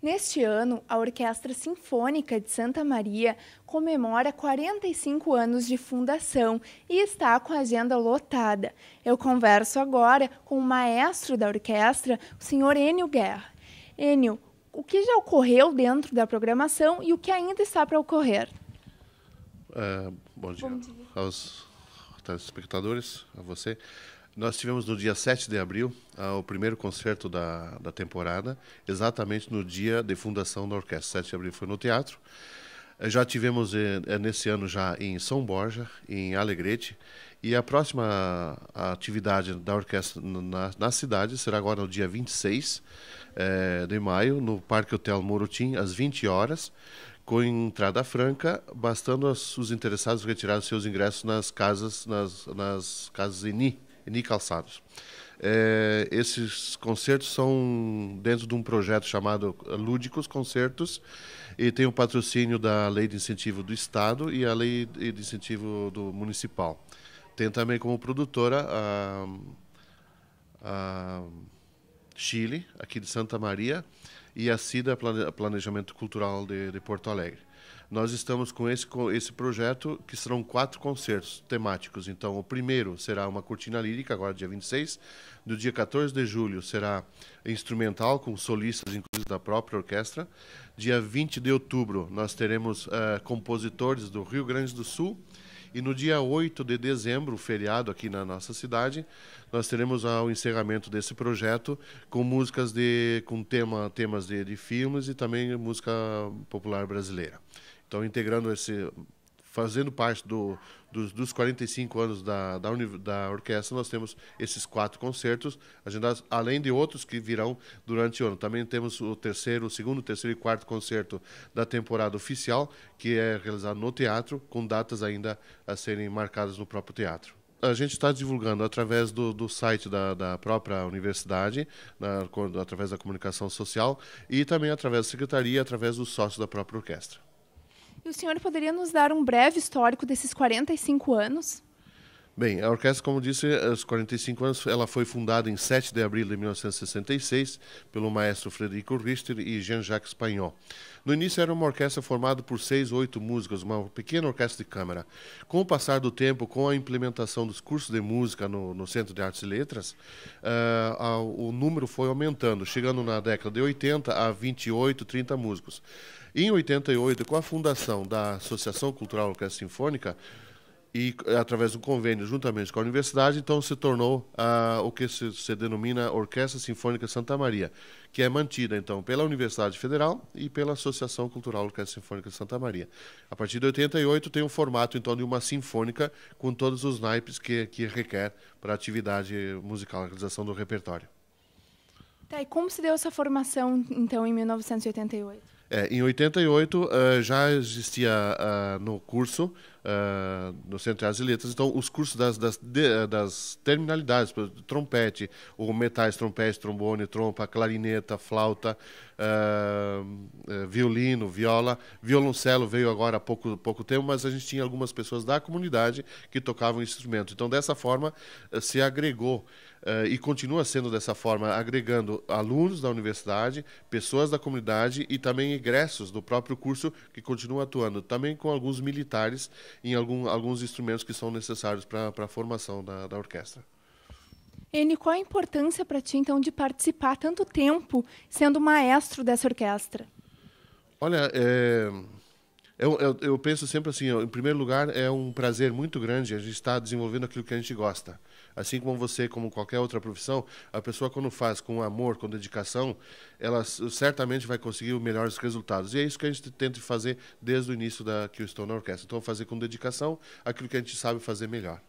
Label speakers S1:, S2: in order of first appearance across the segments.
S1: Neste ano, a Orquestra Sinfônica de Santa Maria comemora 45 anos de fundação e está com a agenda lotada. Eu converso agora com o maestro da orquestra, o senhor Enio Guerra. Enio, o que já ocorreu dentro da programação e o que ainda está para ocorrer?
S2: É, bom, dia bom dia aos telespectadores, a você. Nós tivemos no dia 7 de abril ah, o primeiro concerto da, da temporada, exatamente no dia de fundação da orquestra. 7 de abril foi no teatro. Eh, já tivemos eh, eh, nesse ano já em São Borja, em Alegrete, e a próxima atividade da orquestra na, na cidade será agora no dia 26 é, de maio, no Parque Hotel Morotim, às 20 horas, com entrada franca, bastando os interessados retirar seus ingressos nas casas, nas, nas casas Eni. Ni Calçados. É, esses concertos são dentro de um projeto chamado Lúdicos Concertos e tem o patrocínio da Lei de Incentivo do Estado e a Lei de Incentivo do Municipal. Tem também como produtora a, a Chile, aqui de Santa Maria, e a CIDA Planejamento Cultural de, de Porto Alegre. Nós estamos com esse, com esse projeto, que serão quatro concertos temáticos. Então, o primeiro será uma cortina lírica, agora dia 26. no dia 14 de julho será instrumental, com solistas, inclusive da própria orquestra. Dia 20 de outubro, nós teremos uh, compositores do Rio Grande do Sul e no dia 8 de dezembro, feriado aqui na nossa cidade, nós teremos ah, o encerramento desse projeto com músicas de com tema, temas de, de filmes e também música popular brasileira. Então, integrando esse fazendo parte do, dos, dos 45 anos da, da, da, orquestra, nós temos esses quatro concertos, agendados, além de outros que virão durante o ano. Também temos o terceiro, o segundo, terceiro e quarto concerto da temporada oficial, que é realizado no teatro, com datas ainda a serem marcadas no próprio teatro a gente está divulgando através do, do site da, da própria universidade, na, através da comunicação social e também através da secretaria, através dos sócios da própria orquestra.
S1: E o senhor poderia nos dar um breve histórico desses 45 anos?
S2: Bem, a orquestra, como disse, aos 45 anos, ela foi fundada em 7 de abril de 1966 pelo maestro Frederico Richter e Jean-Jacques Pagnol. No início era uma orquestra formada por seis ou oito músicos, uma pequena orquestra de câmara. Com o passar do tempo, com a implementação dos cursos de música no, no Centro de Artes e Letras, uh, a, o número foi aumentando, chegando na década de 80 a 28, 30 músicos. Em 88, com a fundação da Associação Cultural Orquestra Sinfônica, e é, através de um convênio juntamente com a universidade, então se tornou ah, o que se, se, denomina Orquestra Sinfônica Santa Maria, que é mantida então pela Universidade Federal e pela Associação Cultural Orquestra Sinfônica Santa Maria. A partir de 88 tem o um formato então de uma sinfônica com todos os naipes que, que requer para a atividade musical, a realização do repertório.
S1: Tá, e como se deu essa formação então em 1988?
S2: É, em 88 uh, eh, já existia uh, no curso uh, no Centro de Artes e Letras. Então, os cursos das, das, de, ah, das terminalidades, trompete, ou metais, trompete, trombone, trompa, clarineta, flauta, uh, violino, viola. Violoncelo veio agora há pouco, pouco tempo, mas a gente tinha algumas pessoas da comunidade que tocavam instrumentos. Então, dessa forma, eh, se agregou. Uh, e continua sendo dessa forma, agregando alunos da universidade, pessoas da comunidade e também ingressos do próprio curso que continua atuando, também com alguns militares em algum, alguns instrumentos que são necessários para a formação da, da orquestra.
S1: Eni, qual a importância para ti, então, de participar tanto tempo sendo maestro dessa orquestra?
S2: Olha, é, eu, eu, eu penso sempre assim, em primeiro lugar, é um prazer muito grande a gente estar tá desenvolvendo aquilo que a gente gosta. Assim como você, como qualquer outra profissão, a pessoa quando faz com amor, com dedicação, ela certamente vai conseguir os melhores resultados. E é isso que a gente tenta fazer desde o início da que eu estou na orquestra. Então, fazer com dedicação aquilo que a gente sabe fazer melhor.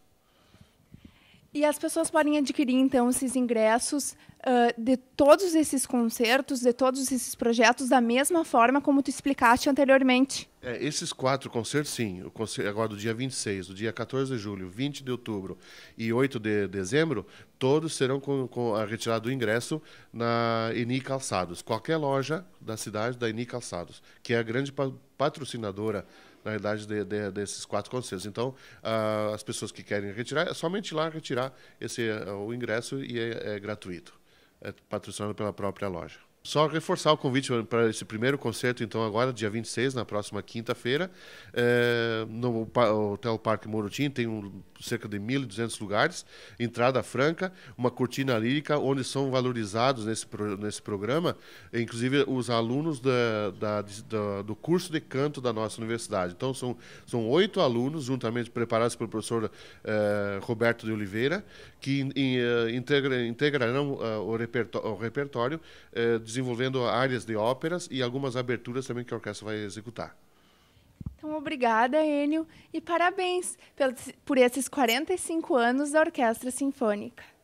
S1: E as pessoas podem adquirir, então, esses ingressos uh, de todos esses concertos, de todos esses projetos, da mesma forma como tu explicaste anteriormente.
S2: É, esses quatro concertos, sim. O concerto, agora do dia 26, do dia 14 de julho, 20 de outubro e 8 de dezembro, todos serão com, com a retirada do ingresso na Eni Calçados. Qualquer loja da cidade da Eni Calçados, que é a grande patrocinadora na realidade, de, de, desses quatro concertos. Então, uh, as pessoas que querem retirar, é somente lá retirar esse, uh, o ingresso e é, é gratuito. É patrocinado pela própria loja. Só reforçar o convite para esse primeiro concerto, então, agora, dia 26, na próxima quinta-feira, é, no Hotel Parque Morotim, tem um, cerca de 1.200 lugares, entrada franca, uma cortina lírica, onde são valorizados nesse, nesse programa, inclusive os alunos da, da, da, do curso de canto da nossa universidade. Então, são, são oito alunos, juntamente preparados pelo professor é, Roberto de Oliveira, que in, in, é, integra, integrarão uh, o, repertório, o é, repertório desenvolvendo áreas de óperas e algumas aberturas também que a orquestra vai executar.
S1: Então, obrigada, Enio, e parabéns por esses 45 anos da Orquestra Sinfônica.